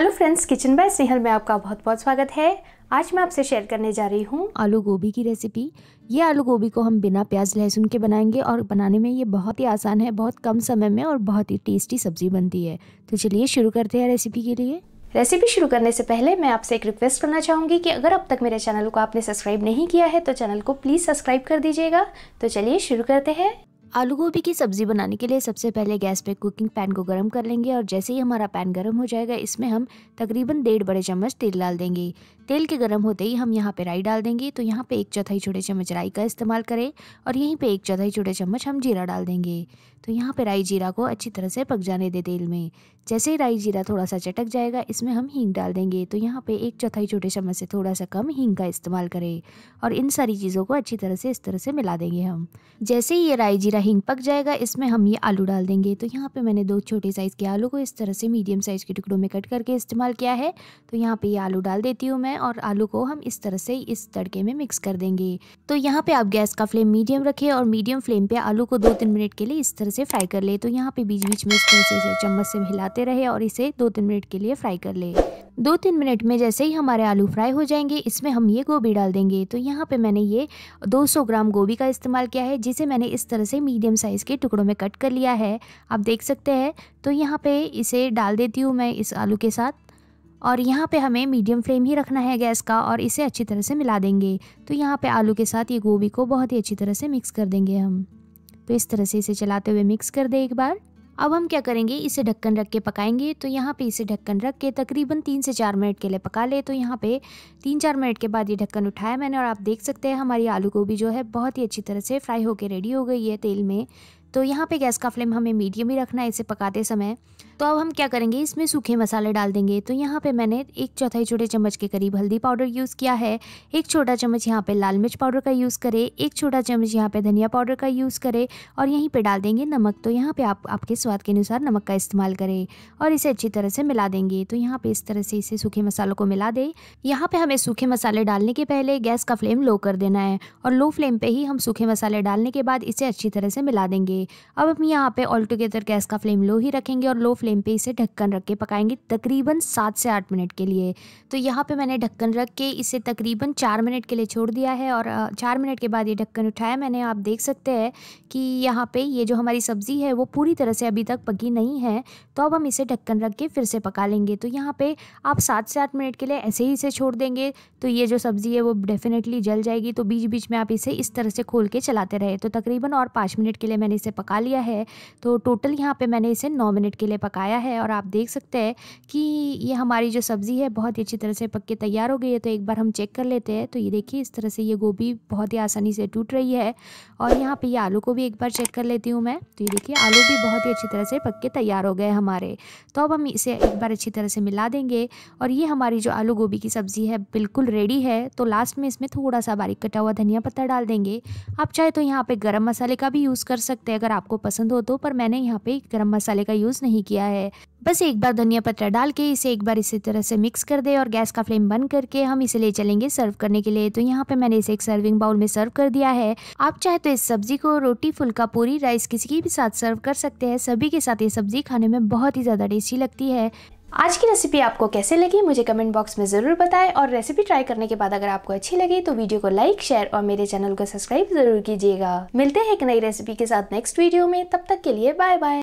hello friends kitchen by Snehal में आपका बहुत बहुत स्वागत है आज मैं आपसे शेयर करने जा रही हूँ आलू गोभी की रेसिपी ये आलू गोभी को हम बिना प्याज लहसुन के बनाएंगे और बनाने में ये बहुत ही आसान है बहुत कम समय में और बहुत ही टेस्टी सब्ज़ी बनती है तो चलिए शुरू करते हैं रेसिपी के लिए रेसिपी शुरू करने से पहले मैं आपसे एक रिक्वेस्ट करना चाहूँगी कि अगर अब तक मेरे चैनल को आपने सब्सक्राइब नहीं किया है तो चैनल को प्लीज़ सब्सक्राइब कर दीजिएगा तो चलिए शुरू करते हैं आलू गोभी की सब्ज़ी बनाने के लिए सबसे पहले गैस पे कुकिंग पैन को गर्म कर लेंगे और जैसे ही हमारा पैन गर्म हो जाएगा इसमें हम तकरीबन डेढ़ बड़े चम्मच तेल डाल देंगे तेल के गर्म होते ही हम यहाँ पे राई डाल देंगे तो यहाँ पे एक चौथाई छोटे चम्मच राई का इस्तेमाल करें और यहीं पे एक चौथाई छोटे चम्मच हम जीरा डाल देंगे तो यहाँ पे राई जीरा को अच्छी तरह से पक जाने दे तेल में जैसे ही राई जीरा थोड़ा सा चटक जाएगा इसमें हम हींग डाल देंगे तो यहाँ पर एक चौथाई छोटे चम्मच से थोड़ा सा कम हींग का इस्तेमाल करें और इन सारी चीज़ों को अच्छी तरह से इस तरह से मिला देंगे हम जैसे ही ये राई जीरा हींग पक जाएगा इसमें हम ये आलू डाल देंगे तो यहाँ पर मैंने दो छोटे साइज़ के आलू को इस तरह से मीडियम साइज़ के टुकड़ों में कट करके इस्तेमाल किया है तो यहाँ पे ये आलू डाल देती हूँ मैं और आलू को हम इस तरह से इस तड़के में मिक्स कर देंगे तो यहाँ पे आप गैस का फ्लेम मीडियम रखें और मीडियम फ्लेम पे आलू को दो तीन मिनट के लिए इस तरह से फ्राई कर ले तो यहाँ पे बीच बीच में से चम्मच से हिलाते रहे और इसे दो तीन मिनट के लिए फ्राई कर ले दो तीन मिनट में जैसे ही हमारे आलू फ्राई हो जाएंगे इसमें हम ये गोभी डाल देंगे तो यहाँ पे मैंने ये 200 ग्राम गोभी का इस्तेमाल किया है जिसे मैंने इस तरह से मीडियम साइज़ के टुकड़ों में कट कर लिया है आप देख सकते हैं तो यहाँ पे इसे डाल देती हूँ मैं इस आलू के साथ और यहाँ पे हमें मीडियम फ्लेम ही रखना है गैस का और इसे अच्छी तरह से मिला देंगे तो यहाँ पे आलू के साथ ये गोभी को बहुत ही अच्छी तरह से मिक्स कर देंगे हम तो इस तरह से इसे चलाते हुए मिक्स कर दें एक बार अब हम क्या करेंगे इसे ढक्कन रख के पकाएंगे तो यहाँ पे इसे ढक्कन रख के तकरीबन तीन से चार मिनट के लिए पका ले तो यहाँ पे तीन चार मिनट के बाद ये ढक्कन उठाया मैंने और आप देख सकते हैं हमारी आलू गोभी जो है बहुत ही अच्छी तरह से फ्राई होकर रेडी हो गई है तेल में तो यहाँ पे गैस का फ्लेम हमें मीडियम ही रखना है इसे पकाते समय तो अब हम क्या करेंगे इसमें सूखे मसाले डाल देंगे तो यहाँ पे मैंने एक चौथाई छोटे चम्मच के करीब हल्दी पाउडर यूज़ किया है एक छोटा चम्मच यहाँ पे लाल मिर्च पाउडर का यूज़ करें एक छोटा चम्मच यहाँ पे धनिया पाउडर का यूज़ करें और यहीं पे डाल देंगे नमक तो यहाँ पे आप आपके स्वाद के अनुसार नमक का इस्तेमाल करें और इसे अच्छी तरह से मिला देंगे तो यहाँ पर इस तरह से इसे सूखे मसालों को मिला दें यहाँ पर हमें सूखे मसाले डालने के पहले गैस का फ्लेम लो कर देना है और लो फ्लेम पर ही हम सूखे मसाले डालने के बाद इसे अच्छी तरह से मिला देंगे अब हम यहाँ पे ऑल टुगेदर गैस का फ्लेम लो ही रखेंगे और लो फ्लेम पे इसे ढक्कन रख के पकाएंगे तकरीबन सात से आठ मिनट के लिए तो यहाँ पे मैंने ढक्कन रख के इसे तकरीबन चार मिनट के लिए छोड़ दिया है और चार मिनट के बाद ये ढक्कन उठाया मैंने आप देख सकते हैं कि यहाँ पर ये जो हमारी सब्ज़ी है वो पूरी तरह से अभी तक पकी नहीं है तो अब हम इसे ढक्कन रख के फिर से पका लेंगे तो यहाँ पर आप सात से आठ मिनट के लिए ऐसे ही इसे छोड़ देंगे तो ये जो सब्ज़ी है वो डेफ़िनेटली जल जाएगी तो बीच बीच में आप इसे इस तरह से खोल के चलाते रहे तो तकरीबन और पाँच मिनट के लिए मैंने इसे से पका लिया है तो टोटल यहाँ पे मैंने इसे नौ मिनट के लिए पकाया है और आप देख सकते हैं कि ये हमारी जो सब्ज़ी है बहुत ही अच्छी तरह से पक के तैयार हो गई है तो एक बार हम चेक कर लेते हैं तो ये देखिए इस तरह से ये गोभी बहुत ही आसानी से टूट रही है और यहाँ पर ये आलू को भी एक बार चेक कर लेती हूँ मैं तो ये देखिए आलू भी बहुत ही अच्छी तरह से पक के तैयार हो गए हमारे तो अब हम इसे एक बार अच्छी तरह से मिला देंगे और ये हमारी जो आलू गोभी की सब्ज़ी है बिल्कुल रेडी है तो लास्ट में इसमें थोड़ा सा बारीक कटा हुआ धनिया पत्ता डाल देंगे आप चाहे तो यहाँ पे गरम मसाले का भी यूज़ कर सकते हैं अगर आपको पसंद हो तो पर मैंने यहाँ पे गरम मसाले का यूज़ नहीं किया है बस एक बार धनिया पत्ता डाल के इसे एक बार इसी तरह से मिक्स कर दे और गैस का फ्लेम बंद करके हम इसे ले चलेंगे सर्व करने के लिए तो यहाँ पे मैंने इसे एक सर्विंग बाउल में सर्व कर दिया है आप चाहे तो इस सब्जी को रोटी फुल्का पूरी राइस किसी के भी साथ सर्व कर सकते हैं सभी के साथ ये सब्जी खाने में बहुत ही ज़्यादा टेस्टी लगती है आज की रेसिपी आपको कैसे लगी मुझे कमेंट बॉक्स में ज़रूर बताएं और रेसिपी ट्राई करने के बाद अगर आपको अच्छी लगी तो वीडियो को लाइक शेयर और मेरे चैनल को सब्सक्राइब ज़रूर कीजिएगा मिलते हैं एक नई रेसिपी के साथ नेक्स्ट वीडियो में तब तक के लिए बाय बाय